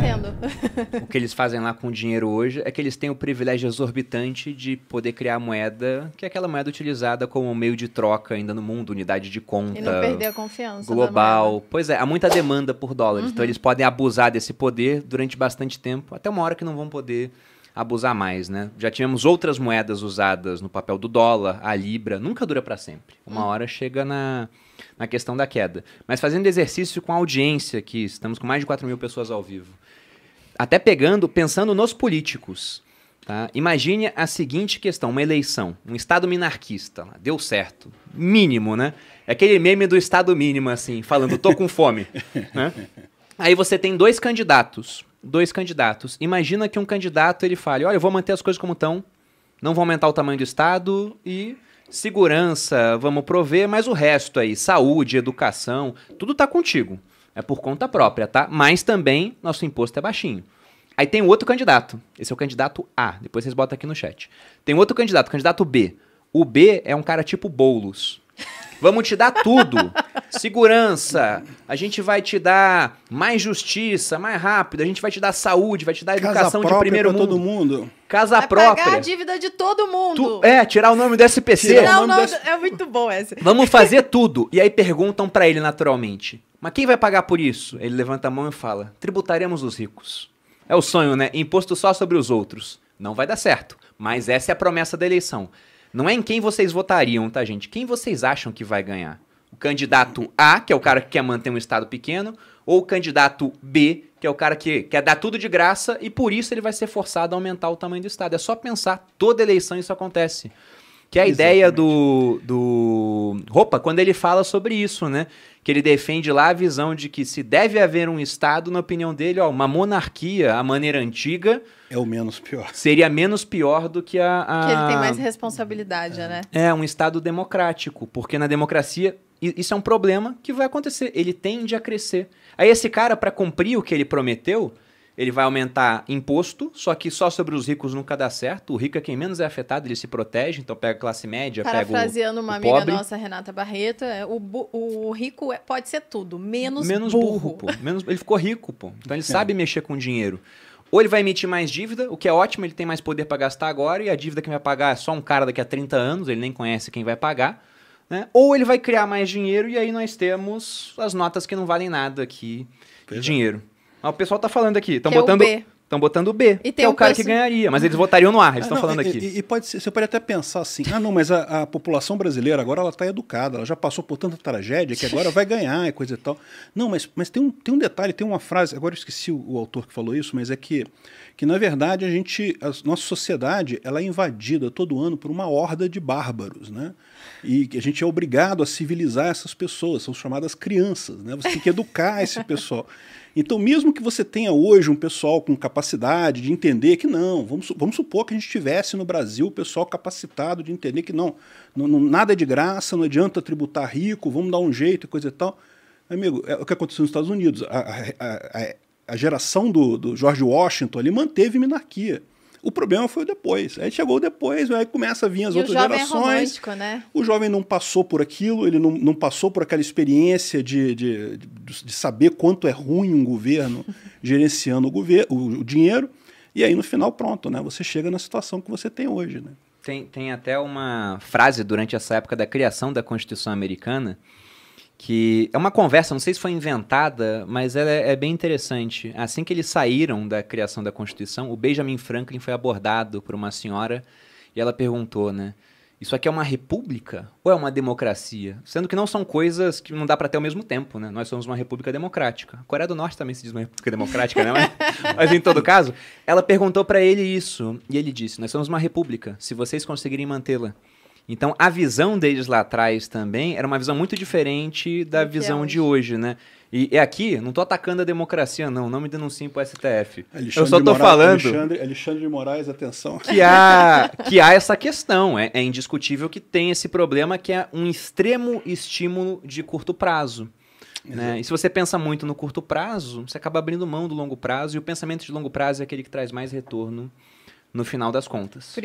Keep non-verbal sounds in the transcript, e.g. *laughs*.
entendo. o que eles fazem lá com o dinheiro hoje é que eles têm o privilégio exorbitante de poder criar moeda, que é aquela moeda utilizada como meio de troca ainda no mundo, unidade de conta. E não perder a confiança. Global. Pois é, há muita demanda por dólares. Então, uhum. Então eles podem abusar desse poder durante bastante tempo, até uma hora que não vão poder abusar mais, né? Já tivemos outras moedas usadas no papel do dólar, a libra, nunca dura para sempre. Uma hum. hora chega na, na questão da queda. Mas fazendo exercício com a audiência aqui, estamos com mais de 4 mil pessoas ao vivo. Até pegando, pensando nos políticos. Tá? Imagine a seguinte questão: uma eleição, um Estado minarquista, deu certo, mínimo, né? É aquele meme do Estado mínimo, assim, falando, tô com fome. *laughs* né? Aí você tem dois candidatos, dois candidatos. Imagina que um candidato ele fale: olha, eu vou manter as coisas como estão, não vou aumentar o tamanho do Estado e segurança vamos prover, mas o resto aí, saúde, educação, tudo tá contigo. É por conta própria, tá? Mas também nosso imposto é baixinho. Aí tem outro candidato. Esse é o candidato A. Depois vocês botam aqui no chat. Tem outro candidato, candidato B. O B é um cara tipo Boulos. Vamos te dar tudo. Segurança. A gente vai te dar mais justiça, mais rápido. A gente vai te dar saúde, vai te dar educação de primeiro mundo. todo mundo. Casa vai própria. pagar a dívida de todo mundo. Tu, é, tirar o nome do SPC. Tirar o nome, do... É muito bom essa. Vamos fazer tudo. E aí perguntam para ele naturalmente. Mas quem vai pagar por isso? Ele levanta a mão e fala: tributaremos os ricos. É o sonho, né? Imposto só sobre os outros. Não vai dar certo. Mas essa é a promessa da eleição. Não é em quem vocês votariam, tá, gente? Quem vocês acham que vai ganhar? O candidato A, que é o cara que quer manter um Estado pequeno, ou o candidato B, que é o cara que quer dar tudo de graça e por isso ele vai ser forçado a aumentar o tamanho do Estado. É só pensar, toda eleição isso acontece. Que é a Exatamente. ideia do, do Roupa, quando ele fala sobre isso, né? Que ele defende lá a visão de que se deve haver um Estado, na opinião dele, ó, uma monarquia, a maneira antiga. É o menos pior. Seria menos pior do que a. a... Que ele tem mais responsabilidade, é. né? É, um Estado democrático. Porque na democracia, isso é um problema que vai acontecer. Ele tende a crescer. Aí esse cara, para cumprir o que ele prometeu, ele vai aumentar imposto, só que só sobre os ricos nunca dá certo. O rico é quem menos é afetado, ele se protege, então pega classe média, pega o Parafraseando uma o amiga pobre. nossa, Renata Barreto, é, o, o rico é, pode ser tudo, menos, menos burro. burro pô. Menos, ele ficou rico, pô. Então ele é. sabe mexer com dinheiro. Ou ele vai emitir mais dívida, o que é ótimo, ele tem mais poder para gastar agora, e a dívida que vai pagar é só um cara daqui a 30 anos, ele nem conhece quem vai pagar. Né? Ou ele vai criar mais dinheiro, e aí nós temos as notas que não valem nada aqui de é. dinheiro. Mas ah, o pessoal tá falando aqui, estão é botando. É Estão botando B, e que é o cara que ganharia, mas eles votariam no ar, eles estão ah, falando aqui. E, e, pode ser, você pode até pensar assim, ah não, mas a, a população brasileira agora ela está educada, ela já passou por tanta tragédia que agora vai ganhar e coisa e tal. Não, mas, mas tem, um, tem um detalhe, tem uma frase, agora eu esqueci o, o autor que falou isso, mas é que, que na verdade a gente, a nossa sociedade, ela é invadida todo ano por uma horda de bárbaros, né? E a gente é obrigado a civilizar essas pessoas, são chamadas crianças, né? Você tem que educar esse pessoal. Então, mesmo que você tenha hoje um pessoal com capacidade de entender que não, vamos, vamos supor que a gente tivesse no Brasil o pessoal capacitado de entender que não, não, não nada é de graça, não adianta tributar rico, vamos dar um jeito e coisa e tal. Amigo, é o que aconteceu nos Estados Unidos. A, a, a, a geração do, do George Washington ali manteve monarquia. O problema foi depois. Aí chegou depois, aí começa a vir as e outras é gerações. É né? O jovem não passou por aquilo, ele não, não passou por aquela experiência de, de, de saber quanto é ruim um governo *laughs* gerenciando o, gover o, o, dinheiro. E aí, no final, pronto, né? Você chega na situação que você tem hoje. Né? Tem, tem até uma frase durante essa época da criação da Constituição Americana que é uma conversa, não sei se foi inventada, mas ela é, é, bem interessante. Assim que eles saíram da criação da Constituição, o Benjamin Franklin foi abordado por uma senhora e ela perguntou, né? Isso aqui é uma república ou é uma democracia? Sendo que não são coisas que não dá para ter ao mesmo tempo, né? Nós somos uma república democrática. A Coreia do Norte também se diz uma república democrática, né? Mas, mas em todo caso, ela perguntou para ele isso e ele disse: "Nós somos uma república, se vocês conseguirem mantê-la". Então a visão deles lá atrás também era uma visão muito diferente da que é visão é hoje. de hoje, né? E, e aqui, não estou atacando a democracia, não. Não me denunciem para o STF. É, Alexandre eu só estou falando. Alexandre, Alexandre de Moraes, atenção. Que há, que há essa questão. É, é, indiscutível que tem esse problema que é um extremo estímulo de curto prazo. Né? E se você pensa muito no curto prazo, você acaba abrindo mão do longo prazo. E o pensamento de longo prazo é aquele que traz mais retorno no final das contas.